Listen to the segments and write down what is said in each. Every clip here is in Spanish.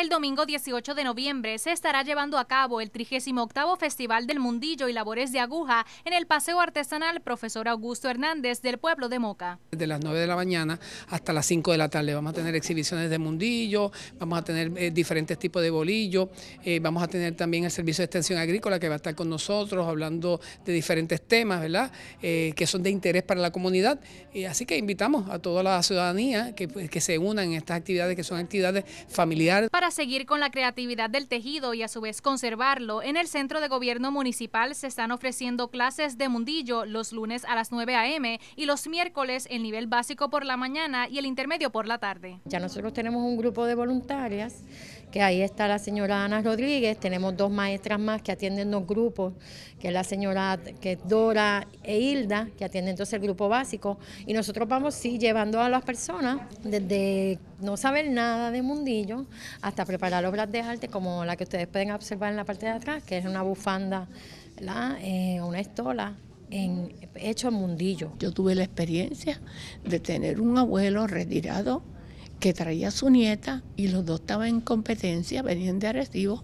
El domingo 18 de noviembre se estará llevando a cabo el 38 Festival del Mundillo y Labores de Aguja en el Paseo Artesanal Profesor Augusto Hernández del pueblo de Moca. Desde las 9 de la mañana hasta las 5 de la tarde vamos a tener exhibiciones de mundillo, vamos a tener eh, diferentes tipos de bolillo, eh, vamos a tener también el Servicio de Extensión Agrícola que va a estar con nosotros hablando de diferentes temas, ¿verdad? Eh, que son de interés para la comunidad. así que invitamos a toda la ciudadanía pues, que, se unan en estas actividades que son actividades familiares seguir con la creatividad del tejido y a su vez conservarlo, en el Centro de Gobierno Municipal se están ofreciendo clases de mundillo los lunes a las 9 a.m. y los miércoles el nivel básico por la mañana y el intermedio por la tarde. Ya nosotros tenemos un grupo de voluntarias, que ahí está la señora Ana Rodríguez, tenemos dos maestras más que atienden dos grupos, que es la señora que Dora e Hilda, que atienden entonces el grupo básico, y nosotros vamos sí llevando a las personas desde no saber nada de mundillo hasta preparar obras de arte como la que ustedes pueden observar en la parte de atrás, que es una bufanda, eh, una estola, en, hecho en mundillo. Yo tuve la experiencia de tener un abuelo retirado que traía a su nieta y los dos estaban en competencia, venían de Arecibo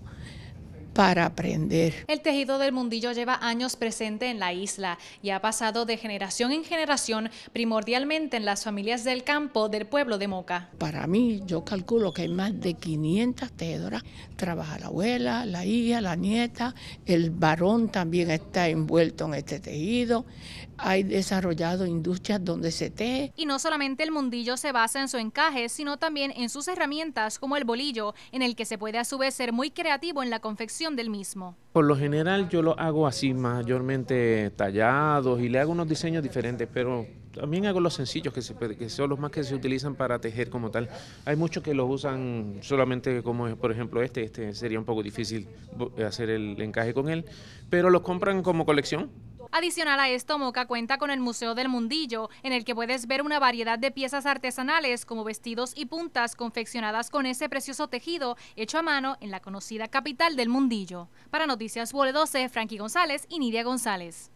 para aprender. El tejido del mundillo lleva años presente en la isla y ha pasado de generación en generación, primordialmente en las familias del campo del pueblo de Moca. Para mí, yo calculo que hay más de 500 tejedoras. Trabaja la abuela, la hija, la nieta, el varón también está envuelto en este tejido. Hay desarrollado industrias donde se teje. Y no solamente el mundillo se basa en su encaje, sino también en sus herramientas como el bolillo, en el que se puede a su vez ser muy creativo en la confección del mismo? Por lo general yo lo hago así, mayormente tallados y le hago unos diseños diferentes, pero también hago los sencillos que, que son los más que se utilizan para tejer como tal. Hay muchos que los usan solamente como por ejemplo este, este sería un poco difícil hacer el encaje con él, pero los compran como colección Adicional a esto, Moca cuenta con el Museo del Mundillo, en el que puedes ver una variedad de piezas artesanales como vestidos y puntas confeccionadas con ese precioso tejido hecho a mano en la conocida capital del Mundillo. Para Noticias Vole 12, Frankie González y Nidia González.